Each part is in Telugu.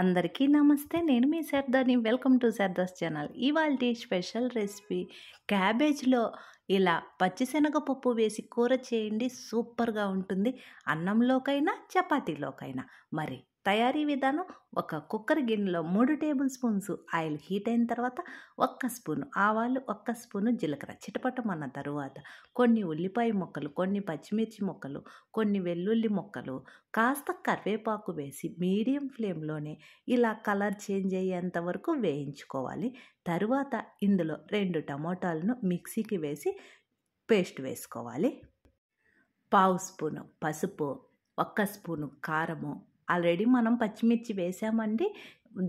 అందరికీ నమస్తే నేను మీ సర్దాని వెల్కమ్ టు సర్దాస్ ఛానల్ ఇవాళ స్పెషల్ రెసిపీ క్యాబేజ్లో ఇలా పచ్చిశనగపప్పు వేసి కూర చేయండి సూపర్గా ఉంటుంది అన్నంలోకైనా చపాతీలోకైనా మరి తయారీ విధానం ఒక కుక్కర్ గిన్నెలో మూడు టేబుల్ స్పూన్స్ ఆయిల్ హీట్ అయిన తర్వాత ఒక్క స్పూను ఆవాలు ఒక్క స్పూను జీలకర్ర చిటపటమన్న తరువాత కొన్ని ఉల్లిపాయ ముక్కలు కొన్ని పచ్చిమిర్చి ముక్కలు కొన్ని వెల్లుల్లి మొక్కలు కాస్త కరివేపాకు వేసి మీడియం ఫ్లేమ్లోనే ఇలా కలర్ చేంజ్ అయ్యేంత వరకు వేయించుకోవాలి తరువాత ఇందులో రెండు టమోటాలను మిక్సీకి వేసి పేస్ట్ వేసుకోవాలి పావు స్పూను పసుపు ఒక్క స్పూను కారము ఆల్రెడీ మనం పచ్చిమిర్చి వేసామండి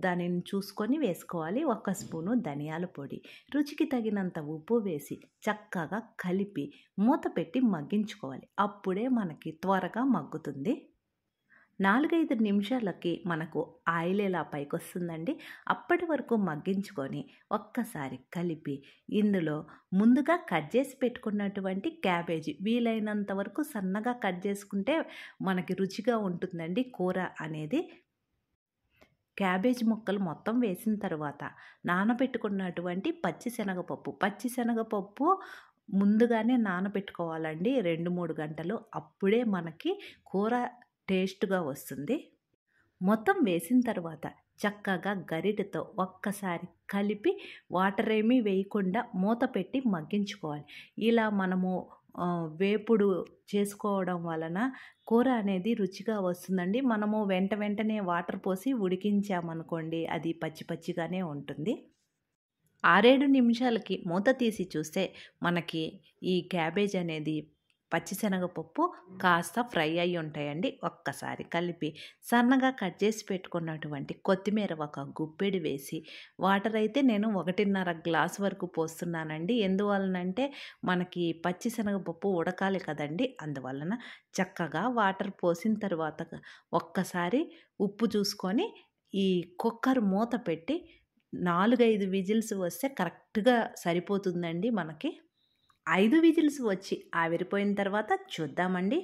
దానిని చూసుకొని వేసుకోవాలి ఒక స్పూను ధనియాల పొడి రుచికి తగినంత ఉప్పు వేసి చక్కగా కలిపి మూత పెట్టి మగ్గించుకోవాలి అప్పుడే మనకి త్వరగా మగ్గుతుంది నాలుగైదు నిమిషాలకి మనకు ఆయిల్ ఎలా పైకొస్తుందండి అప్పటి వరకు మగ్గించుకొని ఒక్కసారి కలిపి ఇందులో ముందుగా కట్ చేసి పెట్టుకున్నటువంటి క్యాబేజీ వీలైనంత వరకు సన్నగా కట్ చేసుకుంటే మనకి రుచిగా ఉంటుందండి కూర అనేది క్యాబేజ్ ముక్కలు మొత్తం వేసిన తర్వాత నానబెట్టుకున్నటువంటి పచ్చిశనగపప్పు పచ్చిశనగపప్పు ముందుగానే నానబెట్టుకోవాలండి రెండు మూడు గంటలు అప్పుడే మనకి కూర టేస్ట్గా వస్తుంది మొత్తం వేసిన తర్వాత చక్కగా గరిటతో ఒక్కసారి కలిపి వాటర్ ఏమీ వేయకుండా మూత పెట్టి మగ్గించుకోవాలి ఇలా మనము వేపుడు చేసుకోవడం వలన కూర అనేది రుచిగా వస్తుందండి మనము వెంట వెంటనే వాటర్ పోసి ఉడికించామనుకోండి అది పచ్చి పచ్చిగానే ఉంటుంది ఆరేడు నిమిషాలకి మూత తీసి చూస్తే మనకి ఈ క్యాబేజ్ అనేది పచ్చిశనగపప్పు కాస్త ఫ్రై అయి ఉంటాయండి ఒక్కసారి కలిపి సన్నగా కట్ చేసి పెట్టుకున్నటువంటి కొత్తిమీర ఒక గుప్పెడు వేసి వాటర్ అయితే నేను ఒకటిన్నర గ్లాస్ వరకు పోస్తున్నానండి ఎందువలనంటే మనకి పచ్చిశనగపప్పు ఉడకాలి కదండి అందువలన చక్కగా వాటర్ పోసిన తర్వాత ఒక్కసారి ఉప్పు చూసుకొని ఈ కుక్కర్ మూత పెట్టి నాలుగైదు విజిల్స్ వస్తే కరెక్ట్గా సరిపోతుందండి మనకి ఐదు విజిల్స్ వచ్చి ఆవిరిపోయిన తర్వాత చూద్దామండి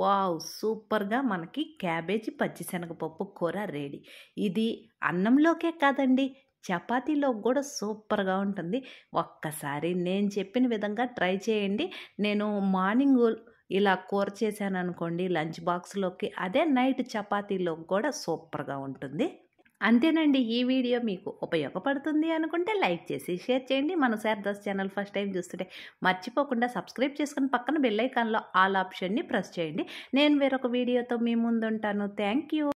వావ్ సూపర్గా మనకి క్యాబేజీ పచ్చిశనగపప్పు కూర రెడీ ఇది అన్నంలోకే కాదండి చపాతీలో కూడా సూపర్గా ఉంటుంది ఒక్కసారి నేను చెప్పిన విధంగా ట్రై చేయండి నేను మార్నింగ్ ఇలా కూర చేశాను అనుకోండి లంచ్ బాక్స్లోకి అదే నైట్ చపాతీలో కూడా సూపర్గా ఉంటుంది అంతేనండి ఈ వీడియో మీకు ఉపయోగపడుతుంది అనుకుంటే లైక్ చేసి షేర్ చేయండి మన సార్ దోస్ ఛానల్ ఫస్ట్ టైం చూస్తుంటే మర్చిపోకుండా సబ్స్క్రైబ్ చేసుకుని పక్కన బెల్లైకాన్లో ఆల్ ఆప్షన్ని ప్రెస్ చేయండి నేను వేరొక వీడియోతో మీ ముందుంటాను థ్యాంక్